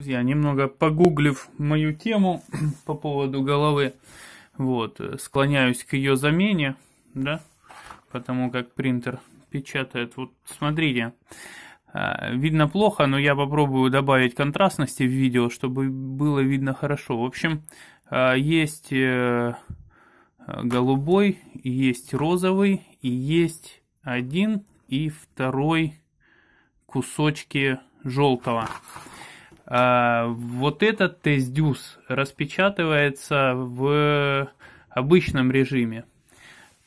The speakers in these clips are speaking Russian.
Друзья, немного погуглив мою тему по поводу головы, вот, э, склоняюсь к ее замене, да, потому как принтер печатает. Вот смотрите, а, видно плохо, но я попробую добавить контрастности в видео, чтобы было видно хорошо. В общем, а, есть э, голубой, есть розовый, и есть один и второй кусочки желтого. А, вот этот тест-дюз распечатывается в обычном режиме.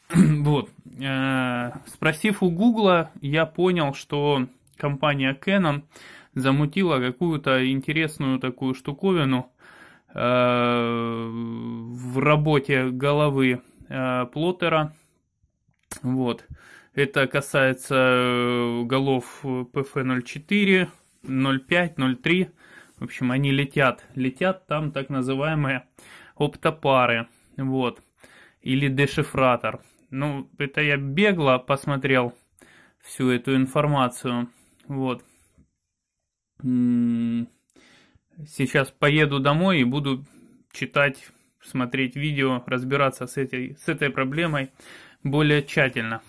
вот. А, спросив у Гугла, я понял, что компания Canon замутила какую-то интересную такую штуковину а, в работе головы плоттера. Вот. Это касается э, голов PF04, 0,5, 0,3. В общем, они летят. Летят там так называемые оптопары. Вот. Или дешифратор. Ну, это я бегло посмотрел всю эту информацию. Вот. Сейчас поеду домой и буду читать, смотреть видео, разбираться с этой, с этой проблемой более тщательно.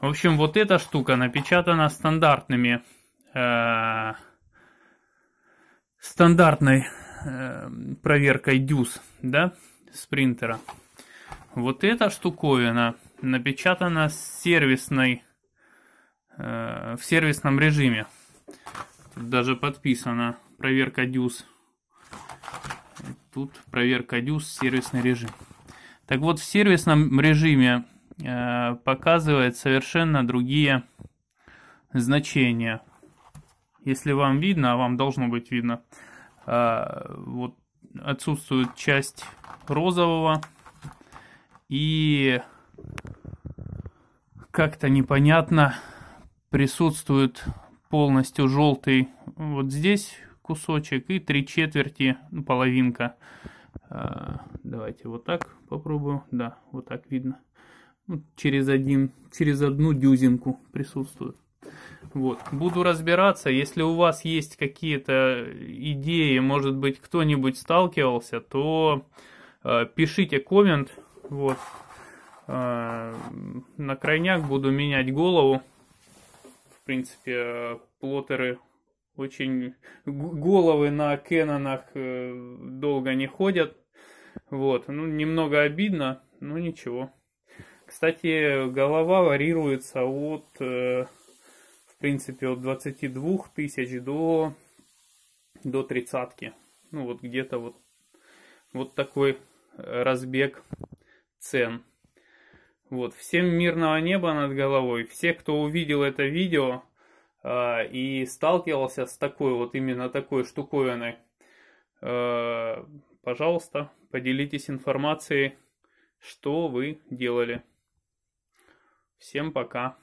В общем, вот эта штука напечатана стандартными э стандартной э, проверкой дюз, да, спринтера. Вот эта штуковина напечатана с сервисной, э, в сервисном режиме. Тут даже подписано проверка дюз. Тут проверка дюз, сервисный режим. Так вот, в сервисном режиме э, показывает совершенно другие значения если вам видно, а вам должно быть видно, а, вот отсутствует часть розового и как-то непонятно присутствует полностью желтый вот здесь кусочек и три четверти, ну, половинка. А, давайте вот так попробую. Да, вот так видно. Ну, через, один, через одну дюзинку присутствует. Вот. Буду разбираться. Если у вас есть какие-то идеи, может быть, кто-нибудь сталкивался, то э, пишите коммент. Вот. Э, на крайняк буду менять голову. В принципе, э, плоттеры очень... Головы на Кэнонах э, долго не ходят. Вот. Ну, немного обидно, но ничего. Кстати, голова варьируется от... Э, принципе, от 22 тысяч до, до 30. Ну, вот где-то вот, вот такой э, разбег цен. Вот, всем мирного неба над головой. Все, кто увидел это видео э, и сталкивался с такой вот именно такой штуковиной, э, пожалуйста, поделитесь информацией, что вы делали. Всем пока.